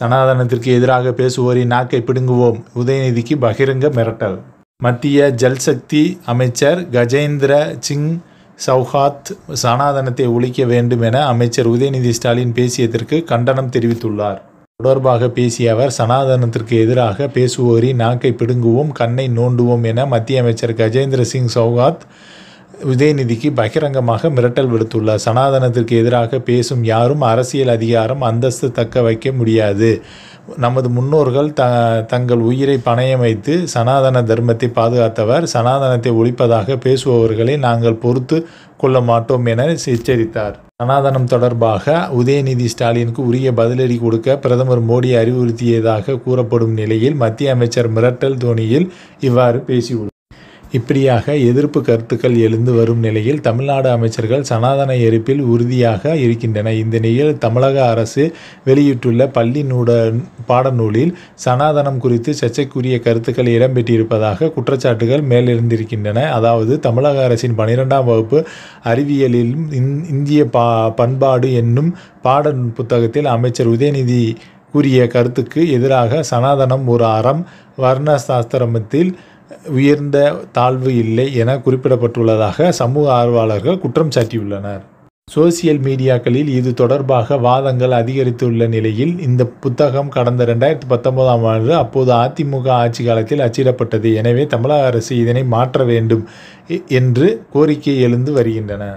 சனாதனத்திற்கு எதிராக பேசுவோரின் நாக்கை பிடுங்குவோம் உதயநிதிக்கு பகிரங்க மிரட்டல் மத்திய ஜல்சக்தி அமைச்சர் கஜேந்திர சிங் சௌஹாத் சனாதனத்தை ஒழிக்க வேண்டும் என அமைச்சர் உதயநிதி ஸ்டாலின் பேசியதற்கு கண்டனம் தெரிவித்துள்ளார் தொடர்பாக பேசிய அவர் சனாதனத்திற்கு எதிராக பேசுவோரின் நாக்கை பிடுங்குவோம் கண்ணை நோண்டுவோம் என மத்திய அமைச்சர் கஜேந்திர சிங் சௌகாத் உதயநிதிக்கு பகிரங்கமாக மிரட்டல் விடுத்துள்ளார் சனாதனத்திற்கு எதிராக பேசும் யாரும் அரசியல் அதிகாரம் அந்தஸ்து தக்க வைக்க முடியாது நமது முன்னோர்கள் த தங்கள் உயிரை பணயம் வைத்து சனாதன தர்மத்தை பாதுகாத்தவர் சனாதனத்தை ஒழிப்பதாக பேசுபவர்களை நாங்கள் பொறுத்து கொள்ள மாட்டோம் என எச்சரித்தார் சனாதனம் தொடர்பாக உதயநிதி ஸ்டாலினுக்கு உரிய பதிலடி கொடுக்க பிரதமர் மோடி அறிவுறுத்தியதாக கூறப்படும் நிலையில் மத்திய அமைச்சர் மிரட்டல் தோனியில் இவ்வாறு பேசியுள்ளார் இப்படியாக எதிர்ப்பு கருத்துக்கள் எழுந்து வரும் நிலையில் தமிழ்நாடு அமைச்சர்கள் சனாதன எரிப்பில் உறுதியாக இருக்கின்றன இந்த நிலையில் தமிழக அரசு வெளியிட்டுள்ள பள்ளி நூட பாடநூலில் சனாதனம் குறித்து சர்ச்சைக்குரிய கருத்துக்கள் இடம்பெற்றிருப்பதாக குற்றச்சாட்டுகள் மேலிருந்திருக்கின்றன அதாவது தமிழக அரசின் பனிரெண்டாம் வகுப்பு அறிவியலில் இந்திய பா பண்பாடு என்னும் பாட புத்தகத்தில் அமைச்சர் உதயநிதி கூறிய கருத்துக்கு எதிராக சனாதனம் ஒரு அறம் வர்ணசாஸ்திரமத்தில் உயர்ந்த தாழ்வு இல்லை என குறிப்பிடப்பட்டுள்ளதாக சமூக ஆர்வலர்கள் குற்றம் சாட்டியுள்ளனர் சோசியல் மீடியாக்களில் இது தொடர்பாக வாதங்கள் அதிகரித்துள்ள நிலையில் இந்த புத்தகம் கடந்த ரெண்டாயிரத்தி பத்தொன்பதாம் ஆண்டு அப்போது அதிமுக ஆட்சி காலத்தில் அச்சிடப்பட்டது எனவே தமிழக அரசு இதனை மாற்ற வேண்டும் என்று கோரிக்கை எழுந்து வருகின்றன